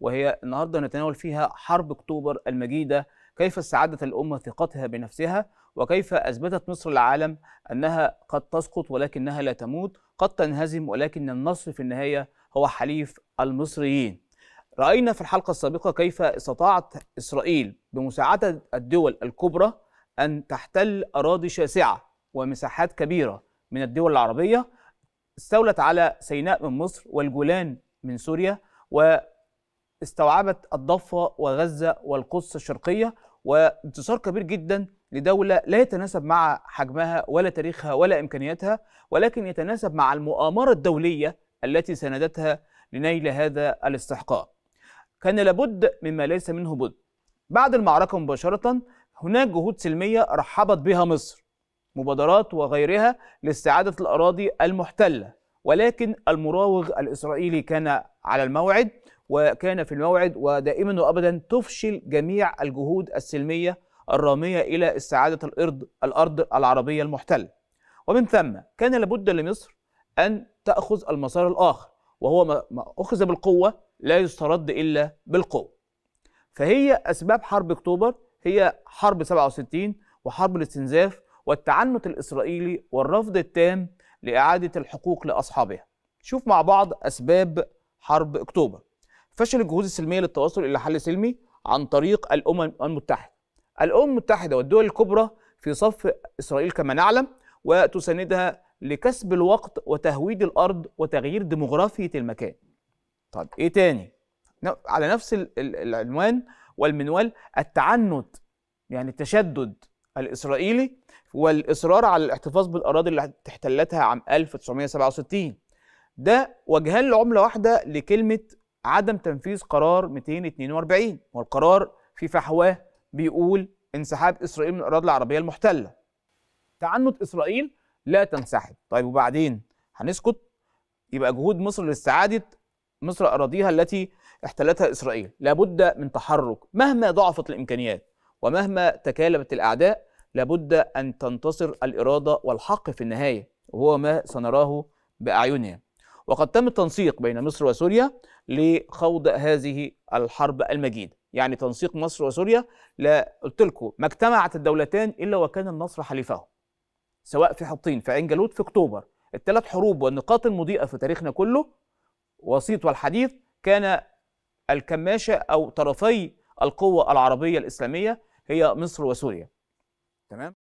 وهي النهارده نتناول فيها حرب اكتوبر المجيده كيف استعادت الامه ثقتها بنفسها وكيف اثبتت مصر العالم انها قد تسقط ولكنها لا تموت قد تنهزم ولكن النصر في النهايه هو حليف المصريين راينا في الحلقه السابقه كيف استطاعت اسرائيل بمساعده الدول الكبرى ان تحتل اراضي شاسعه ومساحات كبيره من الدول العربيه استولت على سيناء من مصر والجولان من سوريا و استوعبت الضفة وغزة والقدس الشرقية وانتصار كبير جدا لدولة لا يتناسب مع حجمها ولا تاريخها ولا إمكانياتها ولكن يتناسب مع المؤامرة الدولية التي ساندتها لنيل هذا الاستحقاق كان لابد مما ليس منه بد بعد المعركة مباشرة هناك جهود سلمية رحبت بها مصر مبادرات وغيرها لاستعادة الأراضي المحتلة ولكن المراوغ الإسرائيلي كان على الموعد وكان في الموعد ودائما وابدا تفشل جميع الجهود السلميه الراميه الى استعاده الارض الارض العربيه المحتله. ومن ثم كان لابد لمصر ان تاخذ المسار الاخر وهو ما اخذ بالقوه لا يسترد الا بالقوه. فهي اسباب حرب اكتوبر هي حرب 67 وحرب الاستنزاف والتعنت الاسرائيلي والرفض التام لاعاده الحقوق لاصحابها. شوف مع بعض اسباب حرب اكتوبر فشل الجهود السلميه للتوصل الى حل سلمي عن طريق الامم المتحده الامم المتحده والدول الكبرى في صف اسرائيل كما نعلم وتساندها لكسب الوقت وتهويد الارض وتغيير ديموغرافيه المكان طب ايه تاني على نفس العنوان والمنوال التعنت يعني التشدد الإسرائيلي والإصرار على الاحتفاظ بالأراضي اللي احتلتها عام 1967 ده وجهان لعمله واحده لكلمه عدم تنفيذ قرار 242 والقرار في فحواه بيقول انسحاب اسرائيل من الاراضي العربيه المحتله تعنت اسرائيل لا تنسحب طيب وبعدين هنسكت يبقى جهود مصر لاستعاده مصر اراضيها التي احتلتها اسرائيل لابد من تحرك مهما ضعفت الامكانيات ومهما تكالبت الاعداء لابد ان تنتصر الاراده والحق في النهايه وهو ما سنراه باعيننا وقد تم التنسيق بين مصر وسوريا لخوض هذه الحرب المجيدة يعني تنسيق مصر وسوريا لا قلت لكم ما اجتمعت الدولتان إلا وكان النصر حليفه سواء في حطين في عين جالوت في أكتوبر الثلاث حروب والنقاط المضيئة في تاريخنا كله وسيط والحديث كان الكماشة أو طرفي القوة العربية الإسلامية هي مصر وسوريا تمام